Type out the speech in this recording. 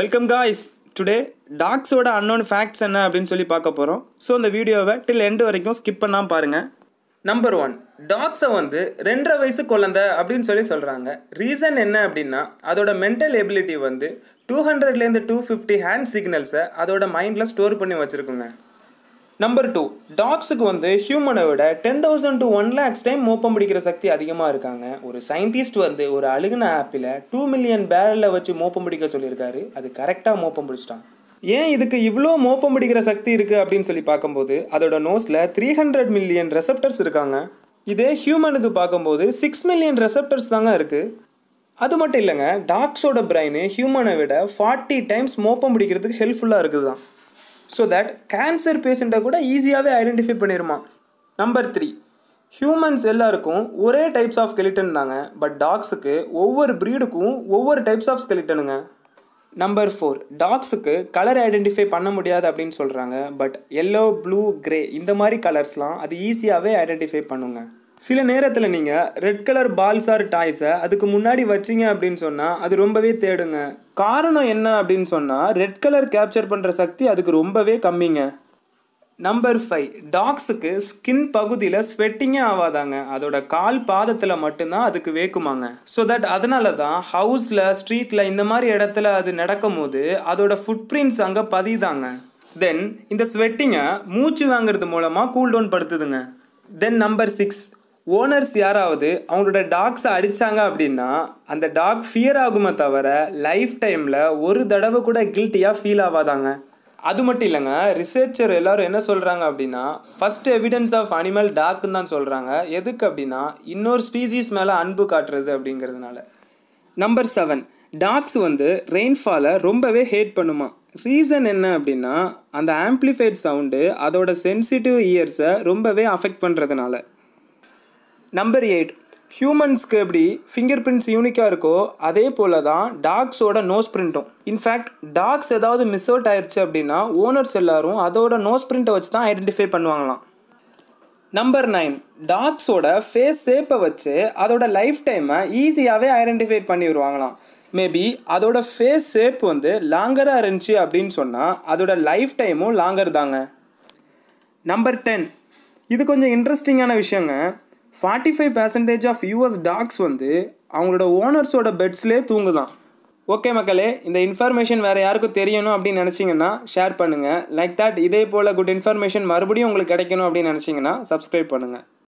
welcome guys today டாக்ஸோட unknown facts என்ன அப்படின்னு சொல்லி பார்க்க போகிறோம் ஸோ அந்த வீடியோவை டில் எண்டு வரைக்கும் ஸ்கிப் பண்ணாமல் பாருங்கள் நம்பர் ஒன் டாக்ஸை வந்து ரெண்டரை வயசு குழந்தை அப்படின்னு சொல்லி சொல்கிறாங்க ரீசன் என்ன அப்படின்னா அதோட மென்டல் எபிலிட்டி வந்து டூ ஹண்ட்ரட்லேருந்து டூ ஃபிஃப்டி ஹேண்ட் சிக்னல்ஸை அதோட மைண்டில் ஸ்டோர் பண்ணி வச்சுருக்குங்க நம்பர் டூ டாக்ஸுக்கு வந்து ஹியூமனை விட ten thousand to one lakhs time மோப்பம் பிடிக்கிற சக்தி அதிகமாக இருக்காங்க ஒரு சயின்டிஸ்ட் வந்து ஒரு அழுகுன ஆப்பில் டூ மில்லியன் பேரலில் வச்சு மோப்பம் பிடிக்க சொல்லியிருக்காரு அது கரெக்டாக மோப்பம் பிடிச்சிட்டான் ஏன் இதுக்கு இவ்வளோ மோப்பம் பிடிக்கிற சக்தி இருக்குது அப்படின்னு சொல்லி பார்க்கும்போது அதோட நோஸில் த்ரீ ஹண்ட்ரட் மில்லியன் ரெசப்டர்ஸ் இருக்காங்க இதே ஹியூமனுக்கு பார்க்கும்போது சிக்ஸ் மில்லியன் ரெசப்டர்ஸ் தாங்க இருக்குது அது மட்டும் இல்லைங்க டாக்ஸோட பிரெயின் ஹியூமனை விட ஃபார்ட்டி டைம்ஸ் மோப்பம் பிடிக்கிறதுக்கு ஹெல்ப்ஃபுல்லாக இருக்குது தான் ஸோ தட் கேன்சர் பேஷண்ட்டை கூட ஈஸியாகவே ஐடென்டிஃபை பண்ணிடுமா நம்பர் த்ரீ ஹியூமன்ஸ் எல்லாருக்கும் ஒரே டைப்ஸ் ஆஃப் ஸ்கெலிட்டன் தாங்க பட் டாக்ஸுக்கு ஒவ்வொரு ப்ரீடுக்கும் ஒவ்வொரு டைப்ஸ் ஆஃப் ஸ்கெலிட்டனுங்க நம்பர் ஃபோர் டாக்ஸுக்கு கலர் ஐடென்டிஃபை பண்ண முடியாது அப்படின்னு சொல்கிறாங்க பட் எல்லோ ப்ளூ க்ரே இந்த மாதிரி கலர்ஸ்லாம் அது ஈஸியாகவே ஐடென்டிஃபை பண்ணுங்க சில நேரத்தில் நீங்கள் ரெட் கலர் பால்சார் டாய்ஸை அதுக்கு முன்னாடி வச்சிங்க அப்படின்னு சொன்னால் அது ரொம்பவே தேடுங்க காரணம் என்ன அப்படின்னு சொன்னால் ரெட் கலர் கேப்சர் பண்ணுற சக்தி அதுக்கு ரொம்பவே கம்மிங்க நம்பர் ஃபைவ் டாக்ஸுக்கு ஸ்கின் பகுதியில் ஸ்வெட்டிங்கே ஆகாதாங்க அதோட கால் பாதத்தில் மட்டும்தான் அதுக்கு வேக்குமாங்க ஸோ தட் அதனால தான் ஹவுஸில் ஸ்ட்ரீட்டில் இந்த மாதிரி இடத்துல அது நடக்கும் போது அதோட ஃபுட் பிரிண்ட்ஸ் அங்கே பதிதாங்க தென் இந்த ஸ்வெட்டிங்கை மூச்சு வாங்குறது மூலமாக கூல் டவுன் படுத்துதுங்க தென் நம்பர் சிக்ஸ் ஓனர்ஸ் யாராவது அவங்களோட டாக்ஸை அடித்தாங்க அப்படின்னா அந்த டாக் ஃபியர் ஆகுமே தவிர லைஃப் டைமில் ஒரு தடவை கூட கில்ட்டியாக ஃபீல் ஆகாதாங்க அது மட்டும் இல்லைங்க ரிசர்ச்சர் எல்லோரும் என்ன சொல்கிறாங்க அப்படின்னா ஃபஸ்ட் எவிடன்ஸ் ஆஃப் அனிமல் டாக்குன்னு தான் சொல்கிறாங்க எதுக்கு அப்படின்னா இன்னொரு ஸ்பீசிஸ் மேலே அன்பு காட்டுறது அப்படிங்கிறதுனால நம்பர் செவன் டாக்ஸ் வந்து ரெயின்ஃபாலை ரொம்பவே ஹேட் பண்ணுமா ரீசன் என்ன அப்படின்னா அந்த ஆம்ப்ளிஃபைட் சவுண்டு அதோட சென்சிட்டிவ் இயர்ஸை ரொம்பவே அஃபெக்ட் பண்ணுறதுனால நம்பர் எயிட் ஹியூமன்ஸ்க்கு எப்படி ஃபிங்கர் பிரிண்ட்ஸ் யூனிக்காக இருக்கோ அதே போல் தான் டாக்ஸோட நோஸ் பிரிண்ட்டும் இன்ஃபேக்ட் டாக்ஸ் ஏதாவது மிஸ் அவுட் ஆயிடுச்சு அப்படின்னா ஓனர்ஸ் எல்லாரும் அதோட நோஸ் பிரிண்ட்டை வச்சு தான் ஐடென்டிஃபை பண்ணுவாங்களாம் நம்பர் நைன் டாக்ஸோட ஃபேஸ் ஷேப்பை வச்சு அதோட லைஃப் டைமை ஈஸியாகவே ஐடென்டிஃபை பண்ணிடுவாங்களாம் மேபி அதோட ஃபேஸ் ஷேப் வந்து லாங்கராக இருந்துச்சு அப்படின்னு சொன்னால் அதோட லைஃப் டைமும் லாங்கர் தாங்க நம்பர் டென் இது கொஞ்சம் இன்ட்ரெஸ்டிங்கான விஷயங்க forty five percentage of US dogs வந்து அவங்களோட ஓனர்ஸோட பெட்ஸ்லேயே தூங்குதான் ஓகே மக்களே இந்த இன்ஃபர்மேஷன் வேறு யாருக்கும் தெரியணும் அப்படின்னு நினச்சிங்கன்னா ஷேர் பண்ணுங்கள் லைக் தட் இதே போல் குட் இன்ஃபர்மேஷன் மறுபடியும் உங்களுக்கு கிடைக்கணும் அப்படின்னு நினச்சிங்கன்னா சப்ஸ்கிரைப் பண்ணுங்கள்